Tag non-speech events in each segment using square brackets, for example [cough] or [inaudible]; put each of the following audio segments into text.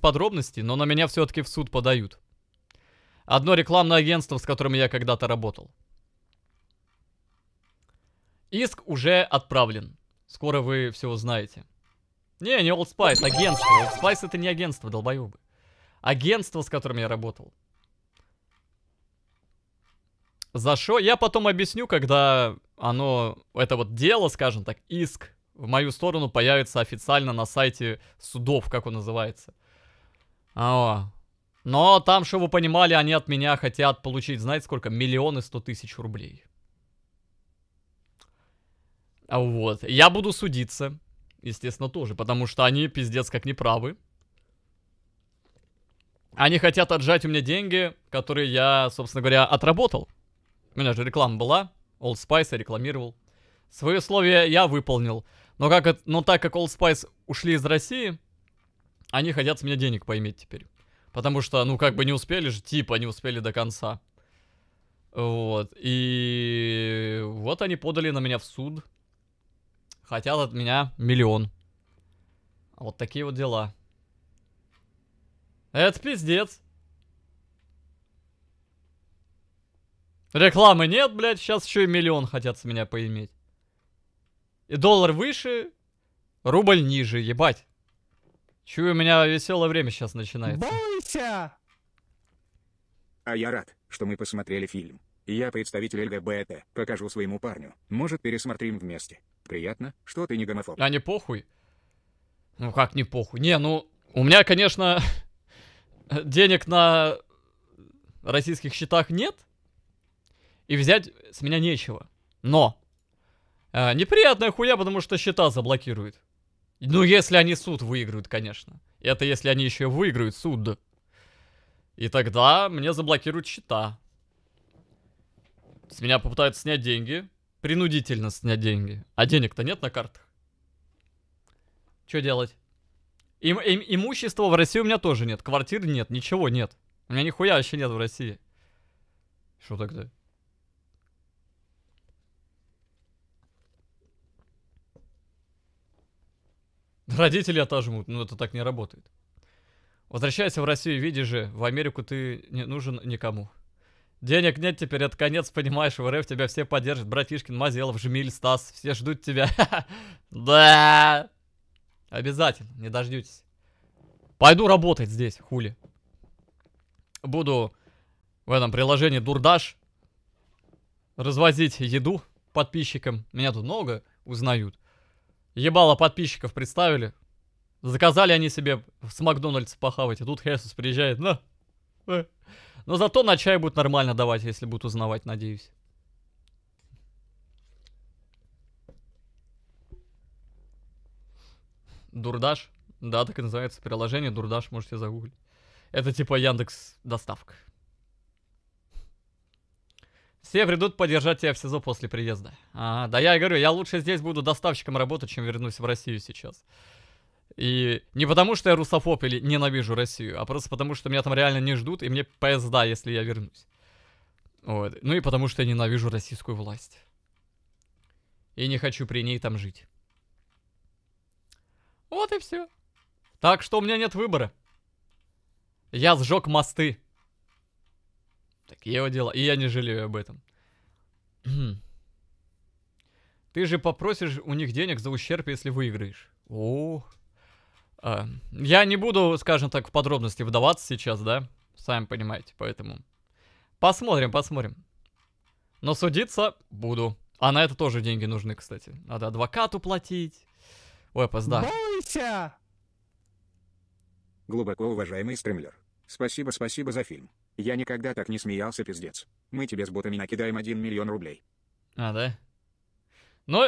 с подробностей, но на меня все-таки в суд подают. Одно рекламное агентство, с которым я когда-то работал. Иск уже отправлен. Скоро вы все узнаете. Не, не Old Spice, агентство. Old Spice это не агентство, долбоебы. Агентство, с которым я работал. За что? Я потом объясню, когда оно, это вот дело, скажем так, иск в мою сторону появится официально на сайте судов, как он называется. А, но там, чтобы вы понимали, они от меня хотят получить, знаете сколько? Миллионы сто тысяч рублей. А вот. Я буду судиться. Естественно, тоже. Потому что они пиздец как неправы. Они хотят отжать у меня деньги, которые я, собственно говоря, отработал. У меня же реклама была. Old Spice я рекламировал. Свои условия я выполнил. Но, как, но так как Old Spice ушли из России, они хотят с меня денег поиметь теперь. Потому что, ну, как бы не успели же, типа не успели до конца. Вот. И вот они подали на меня в суд. Хотят от меня миллион. Вот такие вот дела. Это пиздец. Рекламы нет, блядь, сейчас еще и миллион хотят с меня поиметь. И доллар выше, рубль ниже, ебать. Чую, у меня веселое время сейчас начинается. Бойся! А я рад, что мы посмотрели фильм. Я представитель ЛГБТ, покажу своему парню. Может, пересмотрим вместе. Приятно, что ты не гомофоб. А не похуй? Ну как не похуй? Не, ну, у меня, конечно, [laughs] денег на российских счетах нет. И взять с меня нечего. Но! Э, неприятная хуя, потому что счета заблокируют. Ну, если они суд выиграют, конечно. Это если они еще выиграют суд. И тогда мне заблокируют счета. С меня попытаются снять деньги. Принудительно снять деньги. А денег-то нет на картах. Что делать? Им, им, имущества в России у меня тоже нет. Квартир нет, ничего нет. У меня нихуя вообще нет в России. Что тогда? Родители отожмут, но ну, это так не работает. Возвращайся в Россию, видишь же, в Америку ты не нужен никому. Денег нет теперь, это конец, понимаешь, в РФ тебя все поддержат. Братишкин, Мазелов, Жмиль, Стас, все ждут тебя. [laughs] Да! Обязательно, не дождетесь. Пойду работать здесь, хули. Буду в этом приложении Дурдаш развозить еду подписчикам. Меня тут много узнают. Ебало подписчиков представили. Заказали они себе с Макдональдс похавать, и тут Хесус приезжает, на. Э». Но зато на чай будет нормально давать, если будут узнавать, надеюсь. Дурдаш. Да, так и называется приложение. Дурдаш можете загуглить. Это типа Яндекс доставка. Все придут поддержать тебя в СИЗО после приезда. А, да я и говорю, я лучше здесь буду доставщиком работать, чем вернусь в Россию сейчас. И не потому, что я русофоб или ненавижу Россию, а просто потому, что меня там реально не ждут, и мне поезда, если я вернусь. Вот. Ну и потому, что я ненавижу российскую власть. И не хочу при ней там жить. Вот и все. Так что у меня нет выбора. Я сжег мосты. Такие его дела. И я не жалею об этом. Ты же попросишь у них денег за ущерб, если выиграешь. О. А, я не буду, скажем так, в подробности вдаваться сейчас, да? Сами понимаете, поэтому. Посмотрим, посмотрим. Но судиться буду. А на это тоже деньги нужны, кстати. Надо адвокату платить. Ой, опоздал. Бойся! Глубоко уважаемый стримлер. Спасибо, спасибо за фильм. Я никогда так не смеялся, пиздец. Мы тебе с ботами накидаем 1 миллион рублей. А, да? Ну,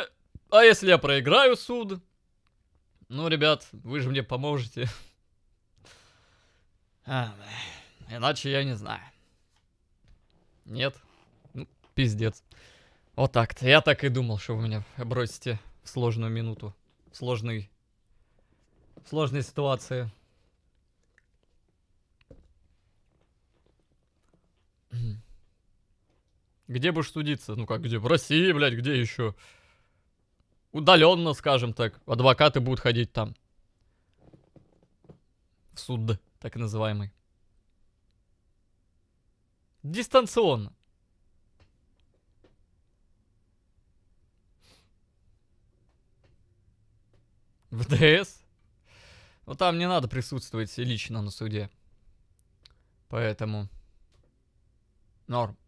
а если я проиграю суд? Ну, ребят, вы же мне поможете. А, иначе я не знаю. Нет? Ну, пиздец. Вот так-то. Я так и думал, что вы меня бросите в сложную минуту. В сложной... В сложной ситуации. Где будешь судиться? Ну как где? В России, блядь, где еще? Удаленно, скажем так. Адвокаты будут ходить там. В суд, так называемый. Дистанционно. ВДС? Ну там не надо присутствовать лично на суде. Поэтому... Норм.